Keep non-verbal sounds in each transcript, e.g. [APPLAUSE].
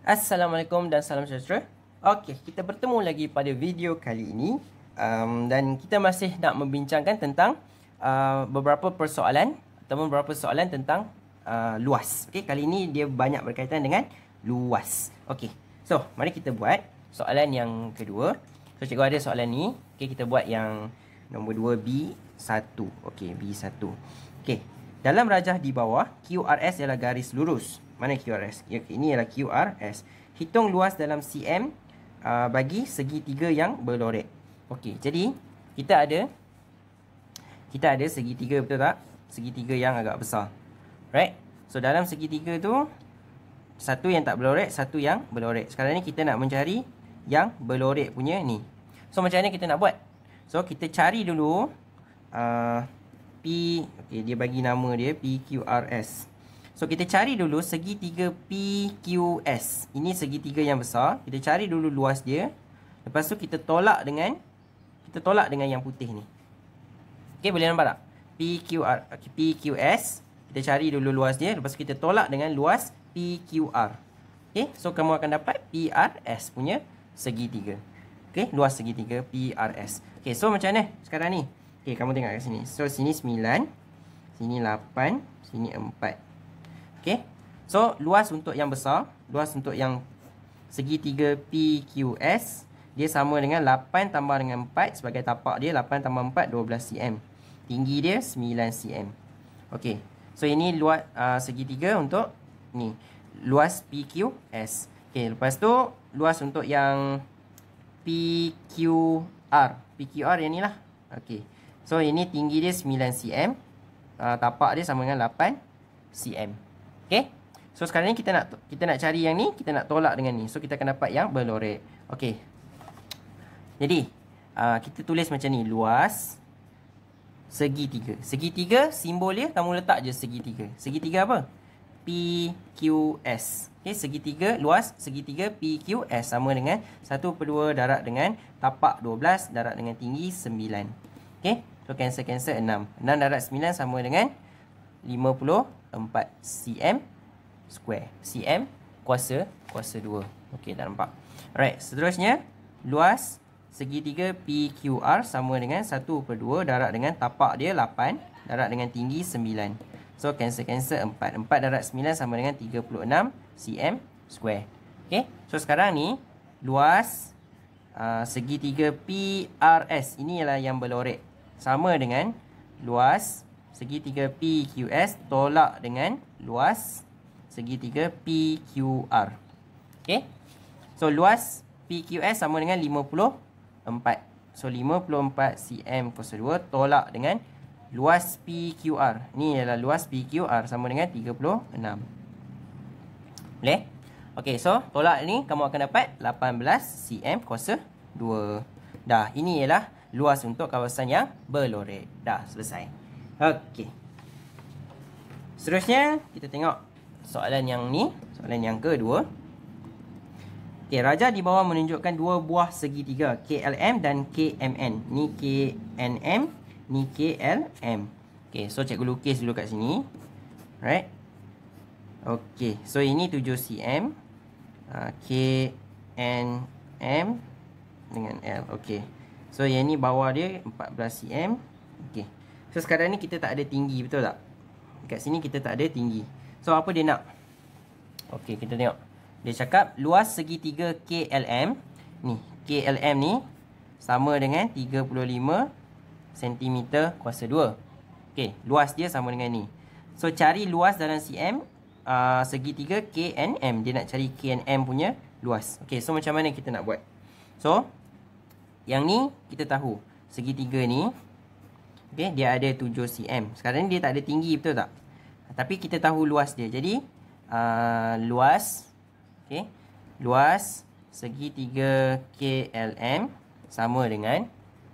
Assalamualaikum dan salam sejahtera. Okey, kita bertemu lagi pada video kali ini um, dan kita masih nak membincangkan tentang uh, beberapa persoalan atau beberapa soalan tentang uh, luas. Okey, kali ini dia banyak berkaitan dengan luas. Okey. So, mari kita buat soalan yang kedua. So, cikgu ada soalan ni. Okey, kita buat yang nombor 2B1. Okey, B1. Okey. Dalam rajah di bawah, QRS ialah garis lurus. Mana QRS? Ini ialah QRS. Hitung luas dalam CM uh, bagi segi tiga yang berlorek. Okey, jadi kita ada kita ada segi tiga betul tak? Segi tiga yang agak besar. Right? So dalam segi tiga tu satu yang tak berlorek, satu yang berlorek. Sekarang ni kita nak mencari yang berlorek punya ni. So macam mana kita nak buat? So kita cari dulu uh, P okey dia bagi nama dia PQRS. So kita cari dulu segi 3 PQS. Ini segi tiga yang besar. Kita cari dulu luas dia. Lepas tu kita tolak dengan kita tolak dengan yang putih ni. Okey, boleh nampak tak? PQR okay, PQS. Kita cari dulu luas dia, lepas tu kita tolak dengan luas PQR. Okey, so kamu akan dapat PRS punya segi tiga Okey, luas segi 3 PRS. Okey, so macam mana sekarang ni? Okey, kamu tengok kat sini. So sini 9, sini 8, sini 4. Okay. So, luas untuk yang besar. Luas untuk yang segi 3 PQS. Dia sama dengan 8 tambah dengan 4. Sebagai tapak dia, 8 tambah 4, 12 cm. Tinggi dia, 9 cm. Okay. So, ini luas uh, segi 3 untuk ni. Luas PQS. Okay. Lepas tu, luas untuk yang PQR. PQR yang ni lah. Okay. So, ini tinggi dia 9 cm. Uh, tapak dia sama dengan 8 cm. Okay, So sekarang ni kita nak kita nak cari yang ni, kita nak tolak dengan ni. So kita akan dapat yang berlorek. Okay, Jadi, uh, kita tulis macam ni, luas segi tiga. Segi tiga simbol dia kamu letak je segi tiga. Segi tiga apa? S. Okay, segi tiga luas segi tiga S sama dengan satu per dua darat dengan tapak dua belas darat dengan tinggi sembilan. Okay, So cancel cancel 6. enam darat sembilan sama dengan lima puluh. 4 cm square cm kuasa kuasa 2 okey dah nampak alright seterusnya luas segitiga PQR sama dengan 1 per 2 darat dengan tapak dia 8 darat dengan tinggi 9 so cancel cancel 4 4 darat 9 sama dengan 36 cm square okey so sekarang ni luas Uh, segitiga PRS ini ialah yang berlorek sama dengan luas Segi segitiga PQS tolak dengan luas segi segitiga PQR. Okey. So luas PQS sama dengan 54. So 54 cm kuasa 2 tolak dengan luas PQR. Ni ialah luas PQR sama dengan 36. Boleh? Okey, so tolak ni kamu akan dapat 18 cm kuasa 2. Dah, ini ialah luas untuk kawasan yang berlorek. Dah, selesai. Okey. Seterusnya, kita tengok soalan yang ni. Soalan yang kedua. Okey, raja di bawah menunjukkan dua buah segitiga. KLM dan KMN. Ni KNM, ni KLM. Okey, so cikgu lukis dulu kat sini. Right? Okey, so ini 7cm. Uh, KNM dengan L. Okey. So yang ni bawah dia 14cm. Okey. So sekarang ni kita tak ada tinggi betul tak? Kat sini kita tak ada tinggi. So apa dia nak? Okey, kita tengok. Dia cakap luas segi 3 KLM. Ni, KLM ni sama dengan 35 cm kuasa 2. Okey, luas dia sama dengan ni. So cari luas dalam cm uh, ah, segi 3 KNM. Dia nak cari KNM punya luas. Okey, so macam mana kita nak buat? So yang ni kita tahu segi 3 ni Okey, dia ada 7 cm. Sekarang ni dia tak ada tinggi, betul tak? Tapi kita tahu luas dia. Jadi, uh, luas okey, luas segi 3 KLM sama dengan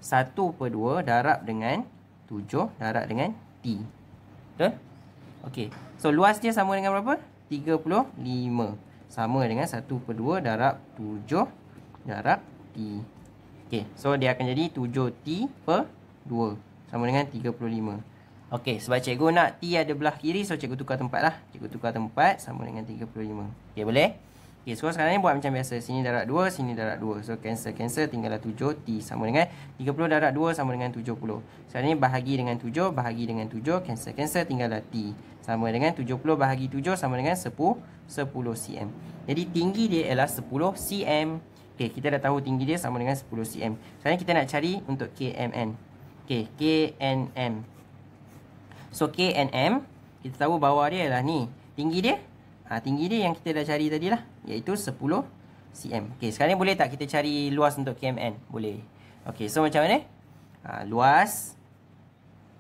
1/2 darab dengan 7 darab dengan T. Betul? Okey. So luas dia sama dengan berapa? 35 sama dengan 1/2 darab 7 darab T. Okey. So dia akan jadi 7T/2. per sama dengan 35 Ok, sebab cikgu nak T ada belah kiri So cikgu tukar tempat lah Cikgu tukar tempat sama dengan 35 Ok, boleh? Ok, so sekarang ni buat macam biasa Sini darab 2, sini darab 2 So cancel, cancel Tinggallah 7 T sama dengan 30 darab 2 sama dengan 70 Sekarang ni bahagi dengan 7 Bahagi dengan 7 Cancel, cancel Tinggallah T Sama dengan 70 bahagi 7 Sama dengan 10 10 cm Jadi tinggi dia ialah 10 cm Ok, kita dah tahu tinggi dia sama dengan 10 cm Sekarang kita nak cari untuk KMN Okay, K and M. So, K and M, kita tahu bawah dia lah ni. Tinggi dia, ha, tinggi dia yang kita dah cari tadi lah. Iaitu 10 cm. Okay, sekarang ni boleh tak kita cari luas untuk KMN? Boleh. Okay, so macam mana? Ha, luas.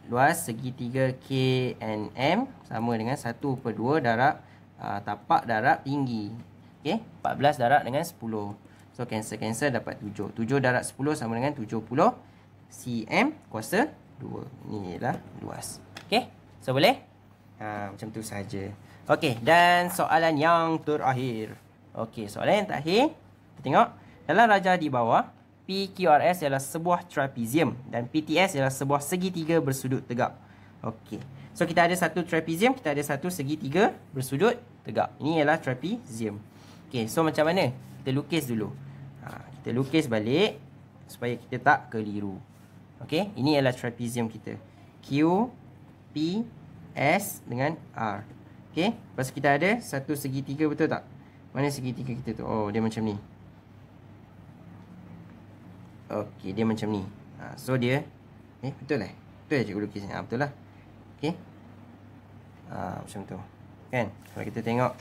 Luas segitiga K and M sama dengan 1 per 2 darab ha, tapak darab tinggi. Okay, 14 darab dengan 10. So, cancel-cancel dapat 7. 7 darab 10 sama dengan 70 cm. CM kuasa 2. Ni ialah luas. Okey? So boleh? Ha, macam tu saja. Okey, dan soalan yang terakhir. Okey, soalan yang terakhir. Kita tengok. Dalam raja di bawah, PQRS ialah sebuah trapezium dan PTS ialah sebuah segitiga bersudut tegak. Okey. So kita ada satu trapezium, kita ada satu segitiga bersudut tegak. Ini ialah trapezium. Okey, so macam mana? Kita lukis dulu. Ha, kita lukis balik supaya kita tak keliru. Okay, ini adalah trapezium kita. Q, P, S dengan R. Okay, lepas kita ada satu segitiga betul tak? Mana segitiga kita tu? Oh, dia macam ni. Okay, dia macam ni. Ha, so dia eh betul lah. Betul je guru kisah. Ha, betul lah. Okey. Ha, macam tu. Kan? Kalau kita tengok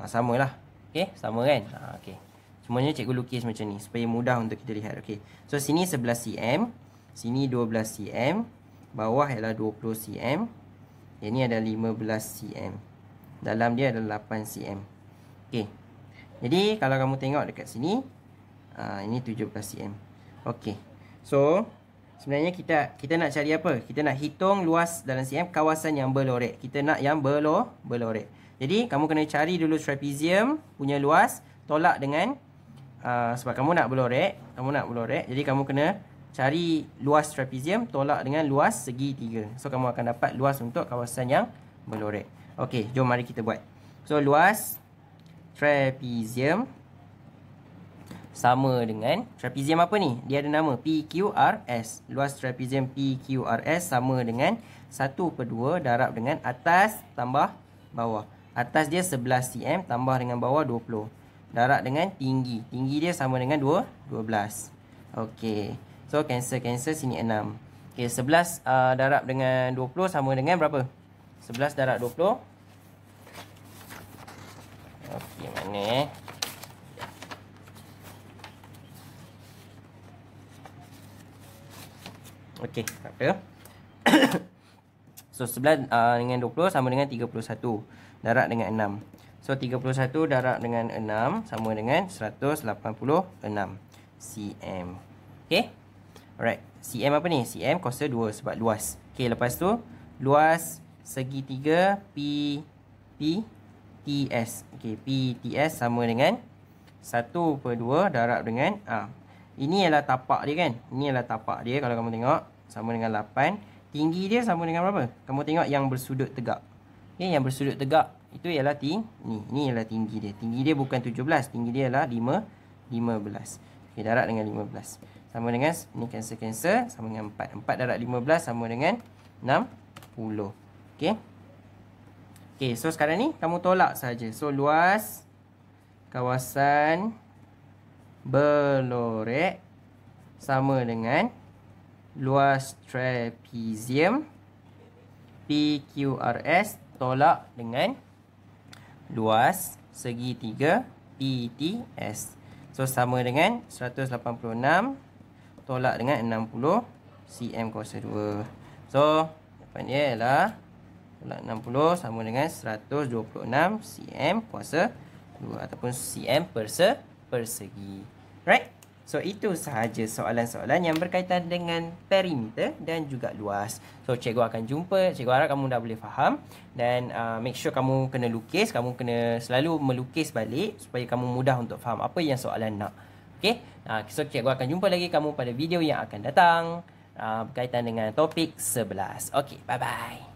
ha, sama lah. Okay, sama kan? Ha, okey. Semuanya cikgu lukis macam ni supaya mudah untuk kita lihat. Okay. So sini 11 cm, Sini 12 cm Bawah ialah 20 cm Ini ada 15 cm Dalam dia ada 8 cm Okey Jadi kalau kamu tengok dekat sini uh, Ini 17 cm Okey So Sebenarnya kita kita nak cari apa? Kita nak hitung luas dalam cm kawasan yang berlorek. Kita nak yang berlo, berlorek. Jadi kamu kena cari dulu trapezium punya luas. Tolak dengan uh, sebab kamu nak berlorek. Kamu nak berlorek. Jadi kamu kena cari luas trapezium tolak dengan luas segi 3. So kamu akan dapat luas untuk kawasan yang berlorek. Okey, jom mari kita buat. So luas trapezium sama dengan trapezium apa ni? Dia ada nama PQRS. Luas trapezium PQRS sama dengan 1/2 darab dengan atas tambah bawah. Atas dia 11 cm tambah dengan bawah 20. Darab dengan tinggi. Tinggi dia sama dengan 2 12. Okey. So cancel cancel sini 6. Okay 11 uh, darab dengan 20 sama dengan berapa? 11 darab 20. Okey mana eh? Okey, tak apa. [COUGHS] so 11 uh, dengan 20 sama dengan 31 darab dengan 6. So 31 darab dengan 6 sama dengan 186 cm. Okey. Alright. CM apa ni? CM kuasa 2 sebab luas. Okay, lepas tu. Luas segi 3 P, P, T, S. Okay, P, T, S sama dengan 1 per 2 darab dengan A. Ini ialah tapak dia kan? Ini ialah tapak dia kalau kamu tengok. Sama dengan 8. Tinggi dia sama dengan berapa? Kamu tengok yang bersudut tegak. Okay, yang bersudut tegak itu ialah tinggi. Ni, ini ialah tinggi dia. Tinggi dia bukan 17. Tinggi dia ialah 5, 15. Okay, darab dengan 15. 15. Sama dengan ni cancel cancel sama dengan 4. 4 darab 15 sama dengan 60. Okey. Okey, so sekarang ni kamu tolak saja. So luas kawasan belorek sama dengan luas trapezium PQRS tolak dengan luas segi 3 PTS. So sama dengan 186 tolak dengan 60 cm kuasa 2. So, jawapan dia ialah tolak 60 sama dengan 126 cm kuasa 2 ataupun cm perse persegi. Right? So, itu sahaja soalan-soalan yang berkaitan dengan perimeter dan juga luas. So, cikgu akan jumpa. Cikgu harap kamu dah boleh faham. Dan uh, make sure kamu kena lukis. Kamu kena selalu melukis balik supaya kamu mudah untuk faham apa yang soalan nak. Okay. Uh, ah, so, cikgu akan jumpa lagi kamu pada video yang akan datang uh, berkaitan dengan topik 11. Okay. Bye-bye.